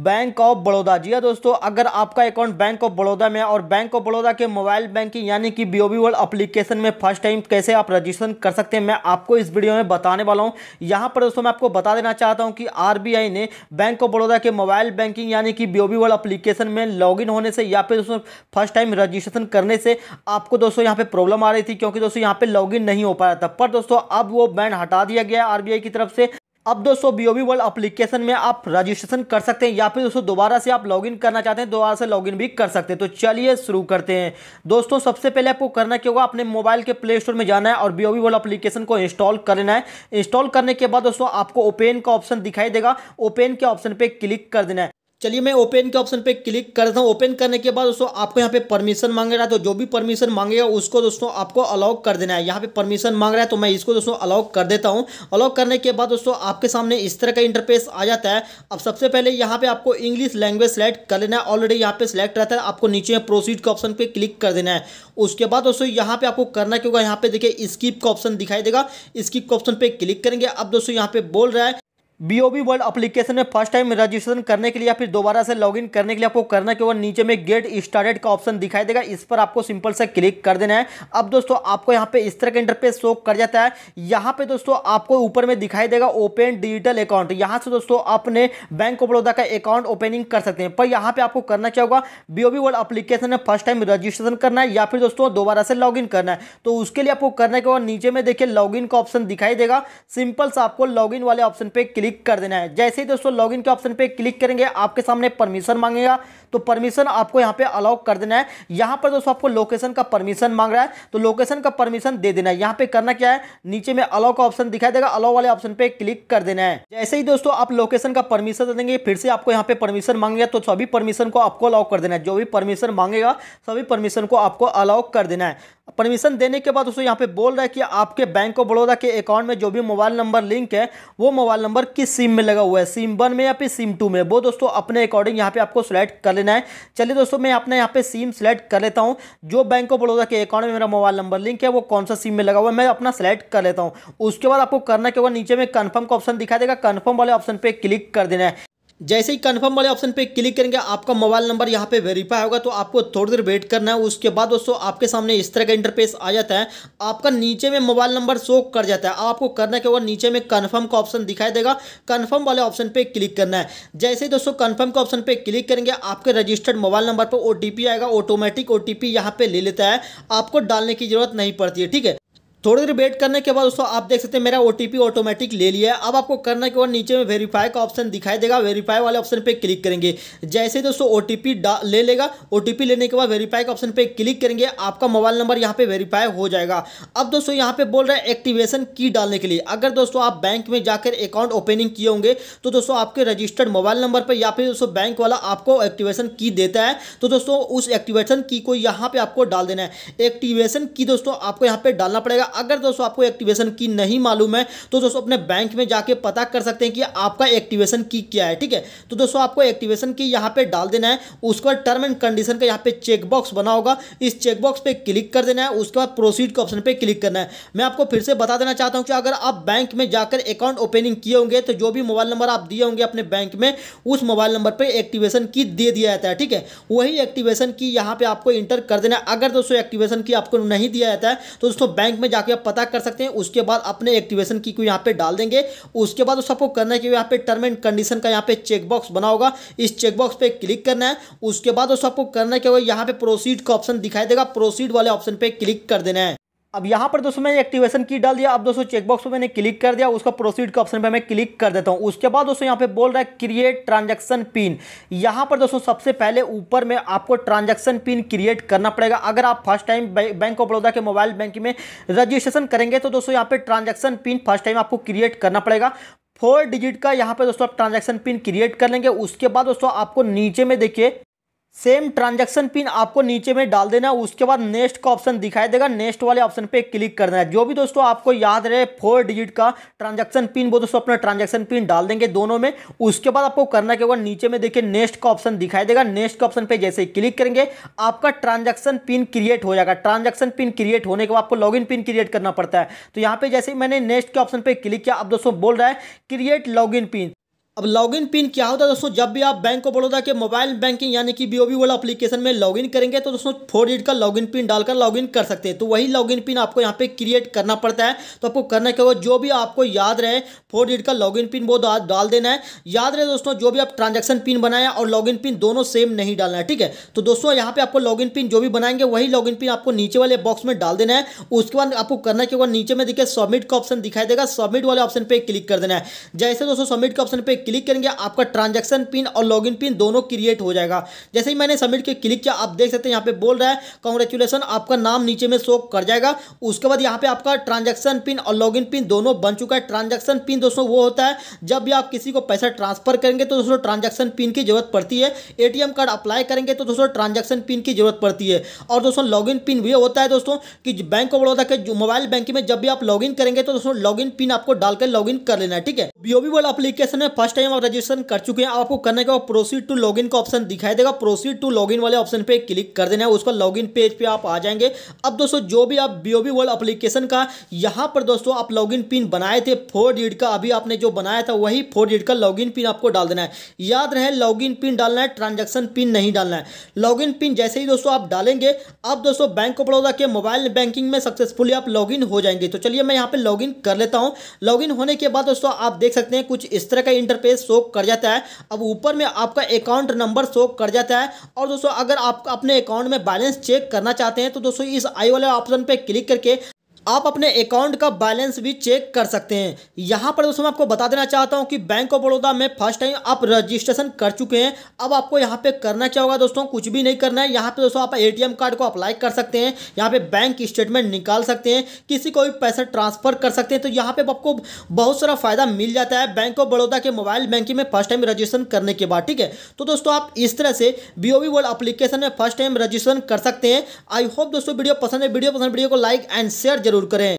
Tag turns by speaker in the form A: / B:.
A: bank of Baroda जी हाँ दोस्तों अगर आपका अकाउंट बैंक ऑफ बड़ौदा में और बैंक ऑफ बड़ौदा के मोबाइल बैंकिंग यानी कि बी वर्ल्ड एप्लीकेशन में फर्स्ट टाइम कैसे आप रजिस्ट्रेशन कर सकते हैं मैं आपको इस वीडियो में बताने वाला हूँ यहाँ पर दोस्तों मैं आपको बता देना चाहता हूँ कि आर ने बैंक ऑफ बड़ौदा के मोबाइल बैंकिंग यानी कि बी वर्ल्ड अप्लीकेशन में लॉग होने से या फिर दोस्तों फर्स्ट टाइम रजिस्ट्रेशन करने से आपको दोस्तों यहाँ पर प्रॉब्लम आ रही थी क्योंकि दोस्तों यहाँ पर लॉग नहीं हो पाया था पर दोस्तों अब वो बैन हटा दिया गया आर की तरफ से अब दोस्तों B O V world application में आप रजिस्ट्रेशन कर सकते हैं या फिर दोस्तों दोबारा से आप लॉगिन करना चाहते हैं दोबारा से लॉगिन भी कर सकते हैं तो चलिए शुरू करते हैं दोस्तों सबसे पहले आपको करना क्या होगा अपने मोबाइल के प्ले स्टोर में जाना है और B O V world application को इंस्टॉल करना है इंस्टॉल करने के बाद दोस्तों आपको ओपन का ऑप्शन दिखाई देगा ओपन के ऑप्शन पर क्लिक कर देना है चलिए मैं ओपन के ऑप्शन पे क्लिक करता हूँ ओपन करने के बाद दोस्तों आपको यहाँ पे परमिशन मांग रहा है तो जो भी परमिशन मांगेगा उसको दोस्तों आपको अलाउ कर देना है यहाँ पे परमिशन मांग रहा है तो मैं इसको दोस्तों अलाउ कर देता हूँ अलाउ करने के बाद दोस्तों आपके सामने इस तरह का इंटरफेस आ जाता है अब सबसे पहले यहाँ पे आपको इंग्लिश लैंग्वेज सेलेक्ट कर लेना है ऑलरेडी यहाँ पे सिलेक्ट रहता है आपको नीचे प्रोसीड के ऑप्शन पर क्लिक कर देना है उसके बाद दोस्तों यहाँ पे आपको करना क्योंकि यहाँ पे देखिए स्किप का ऑप्शन दिखाई देगा स्किप का ऑप्शन पे क्लिक करेंगे अब दोस्तों यहाँ पे बोल रहा है बीओबी वर्ल्ड एप्लीकेशन में फर्स्ट टाइम रजिस्ट्रेशन करने के लिए या फिर दोबारा से लॉगिन करने के लिए आपको करना केवल नीचे में गेट स्टार्टेड का ऑप्शन दिखाई देगा इस पर आपको सिंपल से क्लिक कर देना है अब दोस्तों आपको यहाँ पे इस तरह का इंटरफेस शो कर जाता है यहाँ पे दोस्तों आपको ऊपर में दिखाई देगा ओपन डिजिटल अकाउंट यहाँ से दोस्तों अपने बैंक ऑफ बड़ौदा का अकाउंट ओपनिंग कर सकते हैं पर यहाँ पे आपको करना क्या होगा बी वर्ल्ड अप्लीकेशन में फर्स्ट टाइम रजिस्ट्रेशन करना है या फिर दोस्तों दोबारा से लॉग करना है तो उसके लिए आपको करना के बाद नीचे में देखिए लॉग का ऑप्शन दिखाई देगा सिंपल से आपको लॉग वाले ऑप्शन पे क्लिक क्लिक कर देना है जैसे ही दोस्तों लॉगिन के ऑप्शन पे क्लिक करेंगे आपके सामने परमिशन मांगेगा तो परमिशन आपको यहाँ पे अलाउ कर देना है यहाँ पर दोस्तों आपको लोकेशन का परमिशन मांग रहा है तो लोकेशन का परमिशन दे देना है यहाँ पे करना क्या है नीचे में अलाउ का ऑप्शन दिखाई देगा अलाउ वाले ऑप्शन पे क्लिक कर देना है जैसे ही दोस्तों आप लोकेशन का परमिशन दे देंगे फिर से आपको यहाँ पे परमिशन मांगेगा तो सभी परमिशन को आपको अलाउ कर देना है जो भी परमिशन मांगेगा सभी परमिशन को आपको अलाउ कर देना है परमिशन देने के बाद दोस्तों यहाँ पे बोल रहा है कि आपके बैंक ऑफ बड़ौदा के अकाउंट में जो भी मोबाइल नंबर लिंक है वो मोबाइल नंबर किस सिम में लगा हुआ है सिम वन में या फिर सिम टू में वो दोस्तों अपने अकॉर्डिंग यहाँ पे आपको सिलेक्ट कर लेना है चलिए दोस्तों मैं अपना यहाँ पे सिम सेलेक्ट कर लेता हूँ जो बैंक ऑफ बड़ौदा के अकाउंट में मेरा मोबाइल नंबर लिंक है वो कौन सा सिम में लगा हुआ है मैं अपना सेलेक्ट कर लेता हूँ उसके बाद आपको करना क्या होगा नीचे में कन्फर्म का ऑप्शन दिखा देगा कन्फर्म वाले ऑप्शन पर क्लिक कर देना है जैसे ही कन्फर्म वाले ऑप्शन पे क्लिक करेंगे आपका मोबाइल नंबर यहाँ पे वेरीफाई होगा तो आपको थोड़ी देर वेट करना है उसके बाद दोस्तों आपके सामने इस तरह का इंटरफेस आ जाता है आपका नीचे में मोबाइल नंबर शो कर जाता है आपको करना क्या होगा नीचे में कन्फर्म का ऑप्शन दिखाई देगा कन्फर्म वाले ऑप्शन पे क्लिक करना है जैसे ही दोस्तों कन्फर्म का ऑप्शन पर क्लिक करेंगे आपके रजिस्टर्ड मोबाइल नंबर पर ओ आएगा ऑटोमेटिक ओ टी ले लेता है आपको डालने की जरूरत नहीं पड़ती है ठीक है थोड़ी देर वेट करने के बाद दोस्तों आप देख सकते हैं मेरा ओटीपी ऑटोमेटिक ले लिया है अब आपको करने के बाद नीचे में वेरीफाई का ऑप्शन दिखाई देगा वेरीफाई वाले ऑप्शन पे क्लिक करेंगे जैसे ही दोस्तों ओटीपी ले लेगा ओटीपी लेने के बाद वेरीफाई का ऑप्शन पे क्लिक करेंगे आपका मोबाइल नंबर यहाँ पे वेरीफाई हो जाएगा अब दोस्तों यहाँ पे बोल रहे हैं एक्टिवेशन की डालने के लिए अगर दोस्तों आप बैंक में जाकर अकाउंट ओपनिंग किए होंगे तो दोस्तों आपके रजिस्टर्ड मोबाइल नंबर पर या फिर दोस्तों बैंक वाला आपको एक्टिवेशन की देता है तो दोस्तों उस एक्टिवेशन की को यहाँ पे आपको डाल देना है एक्टिवेशन की दोस्तों आपको यहाँ पे डालना पड़ेगा अगर दोस्तों आपको एक्टिवेशन की नहीं मालूम है तो दोस्तों अपने बैंक में जाके पता कर सकते हैं कि आपका एक्टिवेशन की क्या है ठीक है तो दोस्तों आपको एक्टिवेशन की यहाँ पे डाल देना है उसके बाद टर्म एंड कंडीशन का यहाँ पे चेकबॉक्स बना होगा इस चेकबॉक्स पे क्लिक कर देना है उसके बाद प्रोसीड के ऑप्शन पे क्लिक करना है मैं आपको फिर से बता देना चाहता हूँ कि अगर आप बैंक में जाकर अकाउंट ओपनिंग किए होंगे तो जो भी मोबाइल नंबर आप दिए होंगे अपने बैंक में उस मोबाइल नंबर पर एक्टिवेशन की दे दिया जाता है ठीक है वही एक्टिवेशन की यहाँ पर आपको इंटर कर देना है अगर दोस्तों एक्टिवेशन की आपको नहीं दिया जाता है तो दोस्तों बैंक में जाकर ताकि आप पता कर सकते हैं उसके बाद अपने एक्टिवेशन की को यहाँ पे डाल देंगे उसके बाद उस करना है कि यहाँ पे टर्म एंड कंडीशन का यहाँ पे चेकबॉक्स बना होगा इस चेकबॉक्स पे क्लिक करना है उसके बाद उस आपको करना है कि यहाँ पे प्रोसीड का ऑप्शन दिखाई देगा प्रोसीड वाले ऑप्शन पे क्लिक कर देना है अब यहाँ पर दोस्तों मैंने एक्टिवेशन की डाल दिया अब दोस्तों चेकबॉक्स पर मैंने क्लिक कर दिया उसका प्रोसीड के ऑप्शन पे मैं क्लिक कर देता हूँ उसके बाद दोस्तों यहाँ पे बोल रहा है क्रिएट ट्रांजैक्शन पिन यहाँ पर दोस्तों सबसे पहले ऊपर में आपको ट्रांजैक्शन पिन क्रिएट करना पड़ेगा अगर आप first time bank of Baroda के मोबाइल बैंक में रजिस्ट्रेशन करेंगे तो दोस्तों यहाँ पर ट्रांजेक्शन पिन फर्स्ट टाइम आपको क्रिएट करना पड़ेगा फोर डिजिट का यहाँ पर दोस्तों आप ट्रांजेक्शन पिन क्रिएट कर लेंगे उसके बाद दोस्तों आपको नीचे में देखिए सेम ट्रांजैक्शन पिन आपको नीचे में डाल देना उसके बाद नेक्स्ट का ऑप्शन दिखाई देगा नेक्स्ट वाले ऑप्शन पे क्लिक करना है जो भी दोस्तों आपको याद रहे फोर डिजिट का ट्रांजैक्शन पिन वो दोस्तों अपना ट्रांजैक्शन पिन डाल देंगे दोनों में उसके बाद आपको करना क्या होगा नीचे में देखिए नेक्स्ट का ऑप्शन दिखाई देगा नेक्स्ट का ऑप्शन पर जैसे ही क्लिक करेंगे आपका ट्रांजेक्शन पिन क्रिएट हो जाएगा ट्रांजेक्शन पिन क्रिएट होने के बाद आपको लॉग पिन क्रिएट करना पड़ता है तो यहाँ पे जैसे ही मैंने नेक्स्ट के ऑप्शन पर क्लिक किया अब दोस्तों बोल रहा है क्रिएट लॉग पिन अब लॉगिन पिन क्या होता है दोस्तों जब भी आप बैंक ऑफ बड़ौदा के मोबाइल बैंकिंग यानी कि बीओबी वाला एप्लीकेशन में लॉगिन करेंगे तो दोस्तों फोर डिजिट का लॉगिन पिन डालकर लॉगिन कर सकते हैं तो वही लॉगिन पिन आपको यहाँ पे क्रिएट करना पड़ता है तो आपको करना क्या होगा जो भी आपको याद रहे फोर डिजिट का लॉग पिन वो डाल देना है याद रहे दोस्तों जो भी आप ट्रांजेक्शन पिन बनाए और लॉगिन पिन दोनों सेम नहीं डालना है ठीक है तो दोस्तों यहाँ पर आपको लॉग पिन जो भी बनाएंगे वही लॉग पिन आपको नीचे वाले बॉक्स में डाल देना है उसके बाद आपको करना क्या होगा नीचे में देखिए सबमिट का ऑप्शन दिखाई देगा सबमिट वाले ऑप्शन पर क्लिक कर देना है जैसे दोस्तों सबमिट का ऑप्शन पर क्लिक करेंगे आपका ट्रांजेक्शन पिन और लॉगिन पिन दोनों क्रिएट हो जाएगा जैसे ही मैंने सबमिट के क्लिक किया आप देख सकते हैं यहाँ पे बोल रहा है कॉन्ग्रेचुलेसन आपका नाम नीचे में शो कर जाएगा उसके बाद यहाँ पे आपका ट्रांजेक्शन पिन और लॉग पिन दोनों बन चुका है ट्रांजेक्शन पिन दोस्तों वो होता है जब भी आप किसी को पैसा ट्रांसफर करेंगे तो दोस्तों ट्रांजेक्शन पिन की जरूरत पड़ती है ए कार्ड अप्लाई करेंगे तो दोस्तों ट्रांजेक्शन पिन की जरूरत पड़ती है और दोस्तों लॉग पिन भी होता है दोस्तों कि बैंक ऑफ बड़ौदा के मोबाइल बैंकिंग में जब भी आप लॉग करेंगे तो दोस्तों लॉग पिन आपको डालकर लॉग कर लेना है ठीक है बीओबी वाला एप्लीकेशन में फर्स्ट लास्ट टाइम आप रजिस्ट्रेशन कर चुके हैं आपको करने का प्रोसीड टू लॉगिन का ऑप्शन दिखाई देगा प्रोसीड टू लॉगिन वाले ऑप्शन पे क्लिक कर देना है उसका लॉगिन पेज पे आप आ जाएंगे अब दोस्तों जो भी आप बीओबी वर्ल्ड एप्लीकेशन का यहाँ पर दोस्तों आप लॉगिन पिन बनाए थे फोर डिजिट का अभी आपने जो बनाया था वही फोर डिजिट का लॉग पिन आपको डाल देना है याद रहे लॉग पिन डालना है ट्रांजेक्शन पिन नहीं डालना है लॉग पिन जैसे ही दोस्तों आप डालेंगे अब दोस्तों बैंक ऑफ बड़ौदा के मोबाइल बैंकिंग में सक्सेसफुली आप लॉग हो जाएंगे तो चलिए मैं यहाँ पर लॉग कर लेता हूँ लॉग होने के बाद दोस्तों आप देख सकते हैं कुछ इस तरह का इंटर पे शो कर जाता है अब ऊपर में आपका अकाउंट नंबर शो कर जाता है और दोस्तों अगर आप अपने अकाउंट में बैलेंस चेक करना चाहते हैं तो दोस्तों इस आई वाले ऑप्शन पर क्लिक करके आप अपने अकाउंट का बैलेंस भी चेक कर सकते हैं यहाँ पर दोस्तों मैं आपको बता देना चाहता हूँ कि बैंक ऑफ बड़ौदा में फर्स्ट टाइम आप रजिस्ट्रेशन कर चुके हैं अब आपको यहाँ पे करना क्या होगा दोस्तों कुछ भी नहीं करना है यहाँ पे दोस्तों आप एटीएम कार्ड को अप्लाई कर सकते हैं यहाँ पे बैंक स्टेटमेंट निकाल सकते हैं किसी को भी पैसा ट्रांसफर कर सकते हैं तो यहाँ पर आपको बहुत सारा फायदा मिल जाता है बैंक ऑफ बड़ौदा के मोबाइल बैंकिंग में फर्स्ट टाइम रजिस्ट्रेशन करने के बाद ठीक है तो दोस्तों आप इस तरह से बी ओ वर्ल्ड अप्लीकेशन में फर्स्ट टाइम रजिस्ट्रेशन कर सकते हैं आई होप दोस्तों वीडियो पसंद है वीडियो पसंद वीडियो को लाइक एंड शेयर जरूर करें